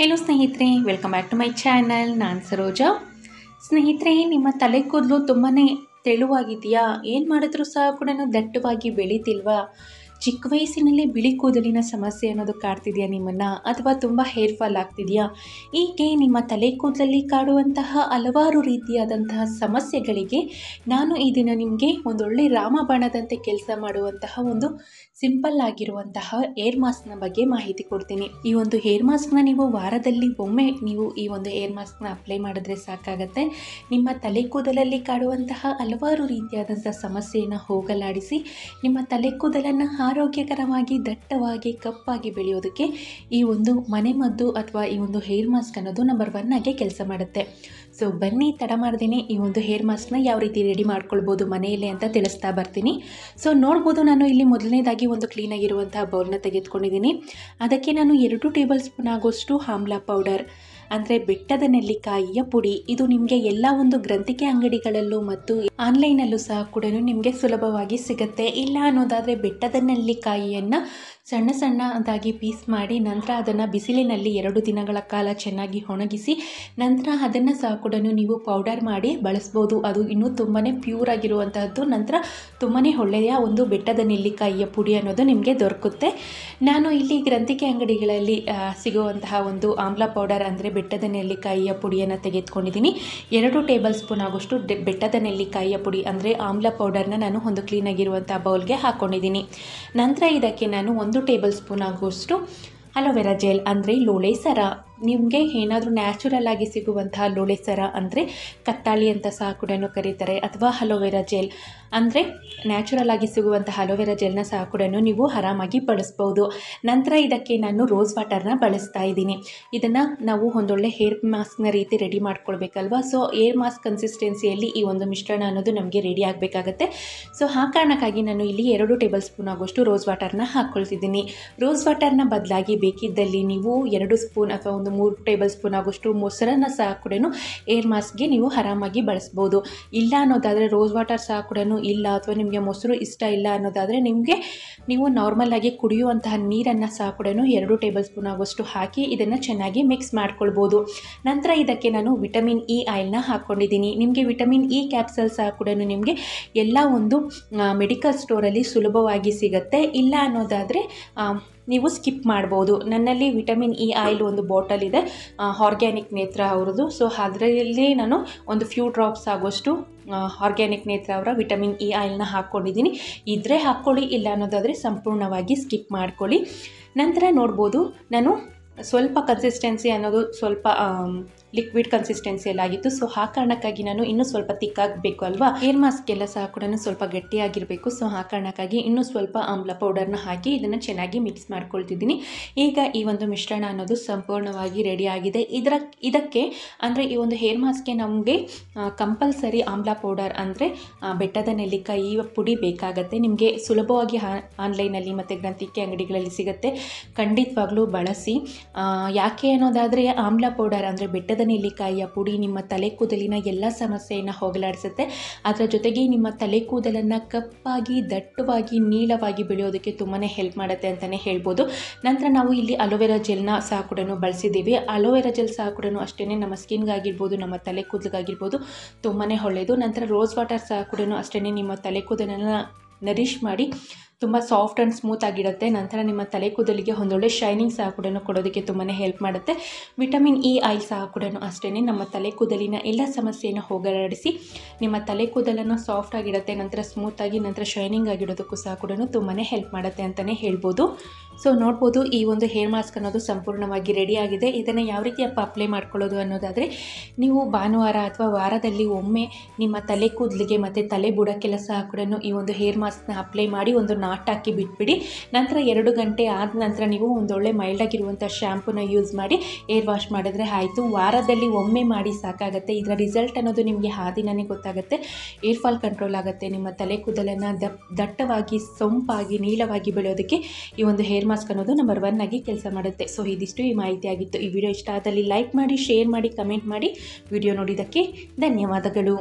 hello ಸ್ನೇಹಿತರೆ welcome back to my channel ನಾನು ಸರೋಜಾ ಸ್ನೇಹಿತರೆ ನಿಮ್ಮ ತಲೆ ಕೂದಲು ತುಂಬಾ ತೆಳುವಾಗಿದೆಯಾ ಏನು ಮಾಡಿದ್ರೂ ಸಹ ಕೂಡ ದಟ್ಟವಾಗಿ ಬೆಳೀತಿಲ್ವಾ ಚಿಕ್ಕ ವಯಸ್ಸಿನಲ್ಲಿ ಬಿಳಿ ಕೂದಲಿನ ಸಮಸ್ಯೆ ಅನ್ನೋದು ಕಾಡ್ತಿದೆಯಾ ನಿಮ್ಮನ್ನು ಅಥವಾ ತುಂಬ ಹೇರ್ ಫಾಲ್ ಆಗ್ತಿದೆಯಾ ಹೀಗೆ ನಿಮ್ಮ ತಲೆ ಕೂದಲಲ್ಲಿ ಕಾಡುವಂತಹ ಹಲವಾರು ರೀತಿಯಾದಂತಹ ಸಮಸ್ಯೆಗಳಿಗೆ ನಾನು ಈ ದಿನ ನಿಮಗೆ ಒಂದೊಳ್ಳೆ ರಾಮಬಾಣದಂತೆ ಕೆಲಸ ಮಾಡುವಂತಹ ಒಂದು ಸಿಂಪಲ್ ಆಗಿರುವಂತಹ ಏರ್ ಮಾಸ್ಕ್ನ ಬಗ್ಗೆ ಮಾಹಿತಿ ಕೊಡ್ತೀನಿ ಈ ಒಂದು ಹೇರ್ ಮಾಸ್ಕ್ನ ನೀವು ವಾರದಲ್ಲಿ ಒಮ್ಮೆ ನೀವು ಈ ಒಂದು ಏರ್ ಮಾಸ್ಕ್ನ ಅಪ್ಲೈ ಮಾಡಿದ್ರೆ ಸಾಕಾಗತ್ತೆ ನಿಮ್ಮ ತಲೆ ಕೂದಲಲ್ಲಿ ಕಾಡುವಂತಹ ಹಲವಾರು ರೀತಿಯಾದಂಥ ಸಮಸ್ಯೆಯನ್ನು ಹೋಗಲಾಡಿಸಿ ನಿಮ್ಮ ತಲೆ ಕೂದಲನ್ನು ಆರೋಗ್ಯಕರವಾಗಿ ದಟ್ಟವಾಗಿ ಕಪ್ಪಾಗಿ ಬೆಳೆಯೋದಕ್ಕೆ ಈ ಒಂದು ಮನೆಮದ್ದು ಅಥವಾ ಈ ಒಂದು ಹೇರ್ ಮಾಸ್ಕ್ ಅನ್ನೋದು ನಂಬರ್ ಒನ್ ಆಗಿ ಕೆಲಸ ಮಾಡುತ್ತೆ ಸೊ ಬನ್ನಿ ತಡ ಮಾಡ್ದೇನೆ ಈ ಒಂದು ಹೇರ್ ಮಾಸ್ಕ್ನ ಯಾವ ರೀತಿ ರೆಡಿ ಮಾಡ್ಕೊಳ್ಬೋದು ಮನೆಯಲ್ಲೇ ಅಂತ ತಿಳಿಸ್ತಾ ಬರ್ತೀನಿ ಸೊ ನೋಡ್ಬೋದು ನಾನು ಇಲ್ಲಿ ಮೊದಲನೇದಾಗಿ ಒಂದು ಕ್ಲೀನಾಗಿರುವಂತಹ ಬೌಲ್ನ ತೆಗೆದುಕೊಂಡಿದ್ದೀನಿ ಅದಕ್ಕೆ ನಾನು ಎರಡು ಟೇಬಲ್ ಸ್ಪೂನ್ ಆಗೋಷ್ಟು ಆಮ್ಲ ಪೌಡರ್ ಅಂದರೆ ಬೆಟ್ಟದ ನೆಲ್ಲಿಕಾಯಿಯ ಪುಡಿ ಇದು ನಿಮಗೆ ಎಲ್ಲ ಒಂದು ಗ್ರಂಥಿಕೆ ಅಂಗಡಿಗಳಲ್ಲೂ ಮತ್ತು ಆನ್ಲೈನಲ್ಲೂ ಸಹ ಕೂಡ ನಿಮಗೆ ಸುಲಭವಾಗಿ ಸಿಗುತ್ತೆ ಇಲ್ಲ ಅನ್ನೋದಾದರೆ ಬೆಟ್ಟದ ನೆಲ್ಲಿಕಾಯಿಯನ್ನು ಸಣ್ಣ ಸಣ್ಣದಾಗಿ ಪೀಸ್ ಮಾಡಿ ನಂತರ ಅದನ್ನು ಬಿಸಿಲಿನಲ್ಲಿ ಎರಡು ದಿನಗಳ ಕಾಲ ಚೆನ್ನಾಗಿ ಒಣಗಿಸಿ ನಂತರ ಅದನ್ನು ಸಹ ಕೂಡ ನೀವು ಪೌಡರ್ ಮಾಡಿ ಬಳಸ್ಬೋದು ಅದು ಇನ್ನೂ ತುಂಬಾ ಪ್ಯೂರ್ ಆಗಿರುವಂತಹದ್ದು ನಂತರ ತುಂಬಾನೇ ಒಳ್ಳೆಯ ಒಂದು ಬೆಟ್ಟದ ನೆಲ್ಲಿಕಾಯಿಯ ಪುಡಿ ಅನ್ನೋದು ನಿಮಗೆ ದೊರಕುತ್ತೆ ನಾನು ಇಲ್ಲಿ ಗ್ರಂಥಿಕೆ ಅಂಗಡಿಗಳಲ್ಲಿ ಸಿಗುವಂತಹ ಒಂದು ಆಮ್ಲ ಪೌಡರ್ ಅಂದರೆ ಬೆಟ್ಟದ ನೆಲ್ಲಿಕಾಯಿಯ ಪುಡಿಯನ್ನು ತೆಗೆದುಕೊಂಡಿದ್ದೀನಿ ಎರಡು ಟೇಬಲ್ ಸ್ಪೂನ್ ಆಗೋಷ್ಟು ಬೆಟ್ಟದ ನೆಲ್ಲಿಕಾಯಿಯ ಪುಡಿ ಅಂದರೆ ಆಮ್ಲ ಪೌಡರ್ನ ನಾನು ಒಂದು ಕ್ಲೀನಾಗಿರುವಂಥ ಬೌಲ್ಗೆ ಹಾಕ್ಕೊಂಡಿದ್ದೀನಿ ನಂತರ ಇದಕ್ಕೆ ನಾನು ಒಂದು ಟೇಬಲ್ ಸ್ಪೂನ್ ಆಗೋಷ್ಟು ಅಲೋವೆರಾ ಜೆಲ್ ಅಂದರೆ ಲೋಳೆ ಸರ ನಿಮಗೆ ಏನಾದರೂ ನ್ಯಾಚುರಲ್ ಆಗಿ ಸಿಗುವಂತಹ ಲೋಳೆ ಸರ ಅಂದರೆ ಕತ್ತಾಳಿ ಅಂತ ಸಹ ಕೂಡ ಕರೀತಾರೆ ಅಥವಾ ಹಲೋವೆರಾ ಜೆಲ್ ಅಂದರೆ ನ್ಯಾಚುರಲ್ ಆಗಿ ಸಿಗುವಂಥ ಹಲೋವೆರಾ ಜೆಲ್ನ ಸಹ ಕೂಡ ನೀವು ಆರಾಮಾಗಿ ಬಳಸ್ಬೋದು ನಂತರ ಇದಕ್ಕೆ ನಾನು ರೋಸ್ ವಾಟರ್ನ ಬಳಸ್ತಾ ಇದ್ದೀನಿ ಇದನ್ನು ನಾವು ಒಂದೊಳ್ಳೆ ಹೇರ್ ಮಾಸ್ಕ್ನ ರೀತಿ ರೆಡಿ ಮಾಡ್ಕೊಳ್ಬೇಕಲ್ವಾ ಸೊ ಏರ್ ಮಾಸ್ಕ್ ಕನ್ಸಿಸ್ಟೆನ್ಸಿಯಲ್ಲಿ ಈ ಒಂದು ಮಿಶ್ರಣ ಅನ್ನೋದು ನಮಗೆ ರೆಡಿ ಆಗಬೇಕಾಗತ್ತೆ ಸೊ ಆ ಕಾರಣಕ್ಕಾಗಿ ನಾನು ಇಲ್ಲಿ ಎರಡು ಟೇಬಲ್ ಸ್ಪೂನ್ ಆಗೋಷ್ಟು ರೋಸ್ ವಾಟರ್ನ ಹಾಕ್ಕೊಳ್ತಿದ್ದೀನಿ ರೋಸ್ ವಾಟರ್ನ ಬದಲಾಗಿ ಬೇಕಿದ್ದಲ್ಲಿ ನೀವು ಎರಡು ಸ್ಪೂನ್ ಅಥವಾ ಒಂದು ಮೂರು ಟೇಬಲ್ ಸ್ಪೂನ್ ಆಗೋಷ್ಟು ಮೊಸರನ್ನು ಸಹ ಕೂಡ ಏರ್ ಮಾಸ್ಕ್ಗೆ ನೀವು ಆರಾಮಾಗಿ ಬಳಸ್ಬೋದು ಇಲ್ಲ ಅನ್ನೋದಾದರೆ ರೋಸ್ ವಾಟರ್ ಸಹ ಕೂಡ ಇಲ್ಲ ಅಥವಾ ನಿಮಗೆ ಮೊಸರು ಇಷ್ಟ ಇಲ್ಲ ಅನ್ನೋದಾದರೆ ನಿಮಗೆ ನೀವು ಆಗಿ ಕುಡಿಯುವಂತಹ ನೀರನ್ನು ಸಹ ಕೂಡ ಎರಡು ಟೇಬಲ್ ಸ್ಪೂನ್ ಆಗೋಷ್ಟು ಹಾಕಿ ಇದನ್ನು ಚೆನ್ನಾಗಿ ಮಿಕ್ಸ್ ಮಾಡ್ಕೊಳ್ಬೋದು ನಂತರ ಇದಕ್ಕೆ ನಾನು ವಿಟಮಿನ್ ಇ e ಆಯಿಲ್ನ ಹಾಕ್ಕೊಂಡಿದ್ದೀನಿ ನಿಮಗೆ ವಿಟಮಿನ್ ಇ e ಕ್ಯಾಪ್ಸಲ್ ಸಹ ಕೂಡ ನಿಮಗೆ ಎಲ್ಲ ಒಂದು ಮೆಡಿಕಲ್ ಸ್ಟೋರಲ್ಲಿ ಸುಲಭವಾಗಿ ಸಿಗುತ್ತೆ ಇಲ್ಲ ಅನ್ನೋದಾದರೆ ನೀವು ಸ್ಕಿಪ್ ಮಾಡ್ಬೋದು ನನ್ನಲ್ಲಿ ವಿಟಮಿನ್ ಇ ಆಯಿಲ್ ಒಂದು ಬಾಟಲ್ ಇದೆ ಆರ್ಗ್ಯಾನಿಕ್ ನೇತ್ರ ಅವ್ರದ್ದು ಸೊ ಅದರಲ್ಲಿ ನಾನು ಒಂದು ಫ್ಯೂ ಡ್ರಾಪ್ಸ್ ಆಗೋಷ್ಟು ಆರ್ಗ್ಯಾನಿಕ್ ನೇತ್ರ ಅವರ ವಿಟಮಿನ್ ಇ ಆಯಿಲ್ನ ಹಾಕ್ಕೊಂಡಿದ್ದೀನಿ ಇದ್ರೆ ಹಾಕ್ಕೊಳ್ಳಿ ಇಲ್ಲ ಅನ್ನೋದಾದರೆ ಸಂಪೂರ್ಣವಾಗಿ ಸ್ಕಿಪ್ ಮಾಡ್ಕೊಳ್ಳಿ ನಂತರ ನೋಡ್ಬೋದು ನಾನು ಸ್ವಲ್ಪ ಕನ್ಸಿಸ್ಟೆನ್ಸಿ ಅನ್ನೋದು ಸ್ವಲ್ಪ ಲಿಕ್ವಿಡ್ ಕನ್ಸಿಸ್ಟೆನ್ಸಿಯಲ್ಲಿ ಆಗಿತ್ತು ಸೊ ಆ ಕಾರಣಕ್ಕಾಗಿ ನಾನು ಇನ್ನೂ ಸ್ವಲ್ಪ ತಿಕ್ಕಾಗಬೇಕು ಅಲ್ವಾ ಏರ್ ಮಾಸ್ಕ್ಗೆಲ್ಲ ಸಹ ಕೂಡ ಸ್ವಲ್ಪ ಗಟ್ಟಿಯಾಗಿರಬೇಕು ಸೊ ಆ ಕಾರಣಕ್ಕಾಗಿ ಇನ್ನೂ ಸ್ವಲ್ಪ ಆಮ್ಲ ಪೌಡರ್ನ ಹಾಕಿ ಇದನ್ನು ಚೆನ್ನಾಗಿ ಮಿಕ್ಸ್ ಮಾಡ್ಕೊಳ್ತಿದ್ದೀನಿ ಈಗ ಈ ಒಂದು ಮಿಶ್ರಣ ಅನ್ನೋದು ಸಂಪೂರ್ಣವಾಗಿ ರೆಡಿ ಆಗಿದೆ ಇದರ ಇದಕ್ಕೆ ಅಂದರೆ ಈ ಒಂದು ಹೇರ್ ಮಾಸ್ಕ್ಗೆ ನಮಗೆ ಕಂಪಲ್ಸರಿ ಆಮ್ಲ ಪೌಡರ್ ಅಂದರೆ ಬೆಟ್ಟದ ನೆಲ್ಲಿಕಾಯಿ ಪುಡಿ ಬೇಕಾಗತ್ತೆ ನಿಮಗೆ ಸುಲಭವಾಗಿ ಆನ್ಲೈನಲ್ಲಿ ಮತ್ತು ಗ್ರಂಥಿಕೆ ಅಂಗಡಿಗಳಲ್ಲಿ ಸಿಗುತ್ತೆ ಖಂಡಿತವಾಗ್ಲೂ ಬಳಸಿ ಯಾಕೆ ಅನ್ನೋದಾದರೆ ಆಮ್ಲ ಪೌಡರ್ ಅಂದರೆ ಬೆಟ್ಟದ ಬೆಲ್ಲದ ನೆಲ್ಲಿಕಾಯಿಯ ಪುಡಿ ನಿಮ್ಮ ತಲೆ ಕೂದಲಿನ ಎಲ್ಲ ಸಮಸ್ಯೆಯನ್ನು ಹೋಗಲಾಡಿಸುತ್ತೆ ಅದರ ಜೊತೆಗೆ ನಿಮ್ಮ ತಲೆ ಕೂದಲನ್ನು ಕಪ್ಪಾಗಿ ದಟ್ಟವಾಗಿ ನೀಳವಾಗಿ ಬೆಳೆಯೋದಕ್ಕೆ ತುಂಬಾ ಹೆಲ್ಪ್ ಮಾಡುತ್ತೆ ಅಂತಲೇ ಹೇಳ್ಬೋದು ನಂತರ ನಾವು ಇಲ್ಲಿ ಅಲೋವೆರಾ ಜೆಲ್ನ ಸಹ ಕೂಡ ಬಳಸಿದ್ದೀವಿ ಅಲೋವೆರಾ ಜೆಲ್ ಸಹ ಕೂಡ ಅಷ್ಟೇ ನಮ್ಮ ಸ್ಕಿನ್ಗಾಗಿರ್ಬೋದು ನಮ್ಮ ತಲೆ ಕೂದಲಿಗಾಗಿರ್ಬೋದು ತುಂಬಾ ಒಳ್ಳೆಯದು ನಂತರ ರೋಸ್ ವಾಟರ್ ಸಹ ಕೂಡ ಅಷ್ಟೇ ನಿಮ್ಮ ತಲೆ ಕೂದಲನ್ನು ನರಿಶ್ ಮಾಡಿ ತುಂಬ ಸಾಫ್ಟ್ ಆ್ಯಂಡ್ ಸ್ಮೂತ್ ಆಗಿರುತ್ತೆ ನಂತರ ನಿಮ್ಮ ತಲೆ ಕೂದಲಿಗೆ ಒಂದೊಳ್ಳೆ ಶೈನಿಂಗ್ ಸಹ ಕೂಡ ಕೊಡೋದಕ್ಕೆ ತುಂಬಾ ಹೆಲ್ಪ್ ಮಾಡುತ್ತೆ ವಿಟಮಿನ್ ಇ ಆಯಿಲ್ ಸಹ ಕೂಡ ಅಷ್ಟೇ ನಮ್ಮ ತಲೆ ಕೂದಲಿನ ಎಲ್ಲ ಸಮಸ್ಯೆಯನ್ನು ಹೋಗಲಾಡಿಸಿ ನಿಮ್ಮ ತಲೆ ಕೂದಲನ್ನು ಸಾಫ್ಟ್ ಆಗಿರುತ್ತೆ ನಂತರ ಸ್ಮೂತಾಗಿ ನಂತರ ಶೈನಿಂಗ್ ಆಗಿಡೋದಕ್ಕೂ ಸಹ ಕೂಡ ತುಂಬಾ ಹೆಲ್ಪ್ ಮಾಡುತ್ತೆ ಅಂತಲೇ ಹೇಳ್ಬೋದು ಸೊ ನೋಡ್ಬೋದು ಈ ಒಂದು ಹೇರ್ ಮಾಸ್ಕ್ ಅನ್ನೋದು ಸಂಪೂರ್ಣವಾಗಿ ರೆಡಿಯಾಗಿದೆ ಇದನ್ನು ಯಾವ ರೀತಿ ಅಪ್ಪ ಅಪ್ಲೈ ಮಾಡ್ಕೊಳ್ಳೋದು ಅನ್ನೋದಾದರೆ ನೀವು ಭಾನುವಾರ ಅಥವಾ ವಾರದಲ್ಲಿ ಒಮ್ಮೆ ನಿಮ್ಮ ತಲೆ ಕೂದಲಿಗೆ ಮತ್ತು ತಲೆ ಬುಡಕ್ಕೆಲ್ಲ ಸಹ ಕೂಡ ಈ ಒಂದು ಹೇರ್ ಮಾಸ್ಕ್ನ ಅಪ್ಲೈ ಮಾಡಿ ಒಂದು ನಾಟಾಕಿ ಬಿಟ್ಬಿಡಿ ನಂತರ ಎರಡು ಗಂಟೆ ಆದ ನಂತರ ನೀವು ಒಂದೊಳ್ಳೆ ಮೈಲ್ಡಾಗಿರುವಂಥ ಶ್ಯಾಂಪೂನ ಯೂಸ್ ಮಾಡಿ ಏರ್ ವಾಶ್ ಮಾಡಿದ್ರೆ ಆಯಿತು ವಾರದಲ್ಲಿ ಒಮ್ಮೆ ಮಾಡಿ ಸಾಕಾಗುತ್ತೆ ಇದರ ರಿಸಲ್ಟ್ ಅನ್ನೋದು ನಿಮಗೆ ಆ ಗೊತ್ತಾಗುತ್ತೆ ಏರ್ ಫಾಲ್ ಕಂಟ್ರೋಲ್ ಆಗುತ್ತೆ ನಿಮ್ಮ ತಲೆ ಕೂದಲನ್ನು ದಟ್ಟವಾಗಿ ಸೊಂಪಾಗಿ ನೀಳವಾಗಿ ಬೆಳೆಯೋದಕ್ಕೆ ಈ ಒಂದು ಹೇರ್ ಮಾಸ್ಕ್ ಅನ್ನೋದು ನಂಬರ್ ಒನ್ ಆಗಿ ಕೆಲಸ ಮಾಡುತ್ತೆ ಸೊ ಇದಿಷ್ಟು ಈ ಮಾಹಿತಿ ಆಗಿತ್ತು ಈ ವಿಡಿಯೋ ಇಷ್ಟ ಆದಲ್ಲಿ ಲೈಕ್ ಮಾಡಿ ಶೇರ್ ಮಾಡಿ ಕಮೆಂಟ್ ಮಾಡಿ ವಿಡಿಯೋ ನೋಡಿದ್ದಕ್ಕೆ ಧನ್ಯವಾದಗಳು